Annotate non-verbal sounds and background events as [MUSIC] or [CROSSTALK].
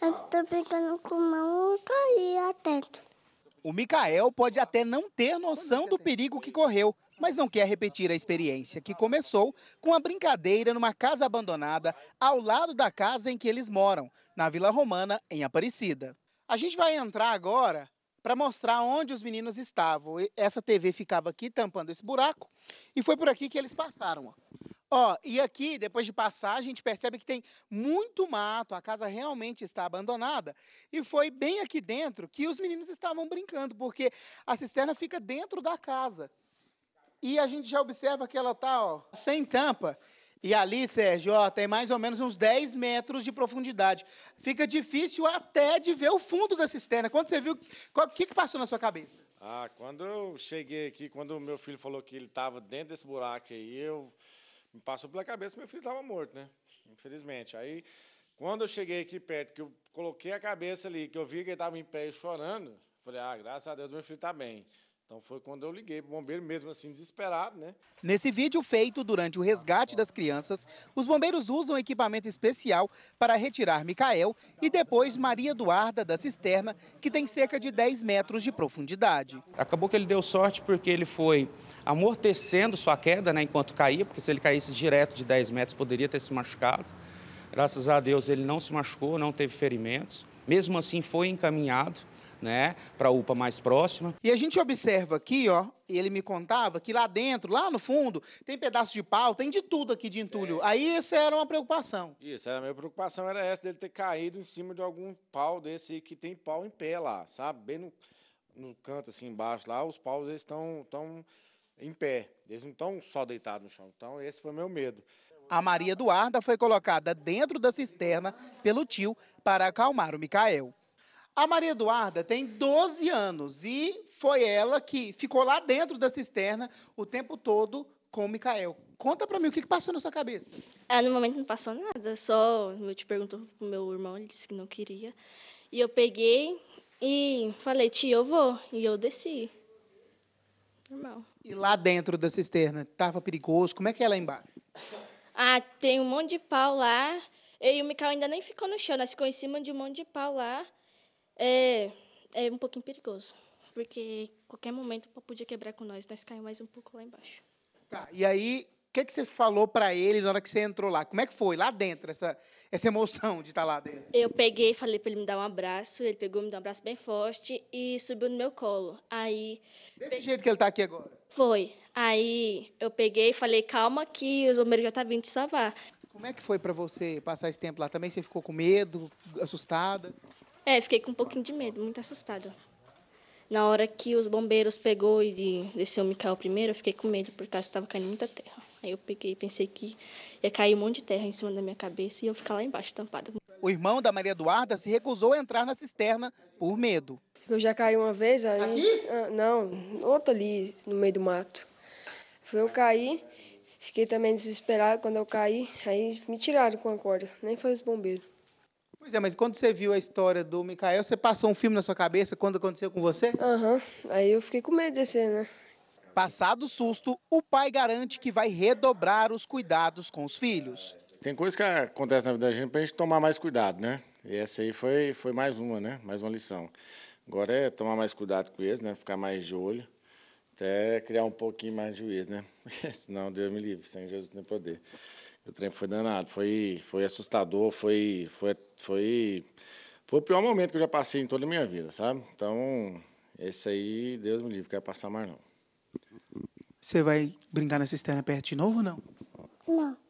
Eu tô brincando com uma maluca e atento. O Mikael pode até não ter noção do perigo que correu, mas não quer repetir a experiência que começou com a brincadeira numa casa abandonada ao lado da casa em que eles moram, na Vila Romana, em Aparecida. A gente vai entrar agora para mostrar onde os meninos estavam. Essa TV ficava aqui tampando esse buraco e foi por aqui que eles passaram. Ó. Ó, e aqui, depois de passar, a gente percebe que tem muito mato, a casa realmente está abandonada. E foi bem aqui dentro que os meninos estavam brincando, porque a cisterna fica dentro da casa. E a gente já observa que ela tá, ó, sem tampa. E ali, Sérgio, ó, tem mais ou menos uns 10 metros de profundidade. Fica difícil até de ver o fundo da cisterna. Quando você viu, o que, que passou na sua cabeça? Ah, quando eu cheguei aqui, quando o meu filho falou que ele estava dentro desse buraco aí, eu me passou pela cabeça que meu filho estava morto, né? Infelizmente. Aí, quando eu cheguei aqui perto, que eu coloquei a cabeça ali, que eu vi que ele estava em pé e chorando, falei, ah, graças a Deus meu filho está bem. Então foi quando eu liguei para o bombeiro, mesmo assim desesperado, né? Nesse vídeo feito durante o resgate das crianças, os bombeiros usam equipamento especial para retirar Micael e depois Maria Eduarda da cisterna, que tem cerca de 10 metros de profundidade. Acabou que ele deu sorte porque ele foi amortecendo sua queda né, enquanto caía, porque se ele caísse direto de 10 metros poderia ter se machucado. Graças a Deus ele não se machucou, não teve ferimentos. Mesmo assim foi encaminhado né, para a UPA mais próxima. E a gente observa aqui, ó, ele me contava que lá dentro, lá no fundo, tem pedaço de pau, tem de tudo aqui de entulho. É. Aí essa era uma preocupação. Isso, era a minha preocupação era essa dele ter caído em cima de algum pau desse aí, que tem pau em pé lá, sabe? Bem no, no canto assim embaixo lá, os paus estão tão em pé. Eles não estão só deitados no chão. Então esse foi meu medo. A Maria Eduarda foi colocada dentro da cisterna pelo tio para acalmar o Micael. A Maria Eduarda tem 12 anos e foi ela que ficou lá dentro da cisterna o tempo todo com o Micael. Conta para mim o que, passou na sua cabeça. Ah, no momento não passou nada, só eu te perguntou pro meu irmão, ele disse que não queria. E eu peguei e falei, tia, eu vou. E eu desci. Normal. E lá dentro da cisterna, tava perigoso? Como é que é lá embaixo? Ah, tem um monte de pau lá. Eu e o Micael ainda nem ficou no chão, nós ficamos em cima de um monte de pau lá é, é um pouquinho perigoso, porque qualquer momento podia quebrar com nós, nós caímos mais um pouco lá embaixo. Tá, e aí, o que, que você falou para ele na hora que você entrou lá? Como é que foi lá dentro, essa, essa emoção de estar tá lá dentro? Eu peguei, falei para ele me dar um abraço, ele pegou, me deu um abraço bem forte e subiu no meu colo. Aí. Desse jeito que ele está aqui agora? Foi. Aí eu peguei e falei, calma que os bombeiros já estão tá vindo te salvar. Como é que foi para você passar esse tempo lá? Também você ficou com medo, assustada? É, fiquei com um pouquinho de medo, muito assustada. Na hora que os bombeiros pegou e desceu o Micael primeiro, eu fiquei com medo, porque estava caindo muita terra. Aí eu peguei pensei que ia cair um monte de terra em cima da minha cabeça e eu ficar lá embaixo, tampada. O irmão da Maria Eduarda se recusou a entrar na cisterna por medo. Eu já caí uma vez aí. Aqui? Ah, não, outra ali no meio do mato. Foi eu caí, fiquei também desesperado quando eu caí, aí me tiraram com a corda, nem foi os bombeiros. Pois é, mas quando você viu a história do Mikael, você passou um filme na sua cabeça quando aconteceu com você? Aham, uhum. aí eu fiquei com medo desse, né? Passado o susto, o pai garante que vai redobrar os cuidados com os filhos. Tem coisas que acontecem na vida da gente para a gente tomar mais cuidado, né? E essa aí foi, foi mais uma, né? Mais uma lição. Agora é tomar mais cuidado com eles, né? Ficar mais de olho, até criar um pouquinho mais de juízo, né? [LAUGHS] Senão, Deus me livre, sem Jesus tem poder. O trem foi danado, foi, foi assustador, foi, foi, foi, foi o pior momento que eu já passei em toda a minha vida, sabe? Então, esse aí, Deus me livre, quer passar mais não. Você vai brincar na cisterna perto de novo ou não? Não.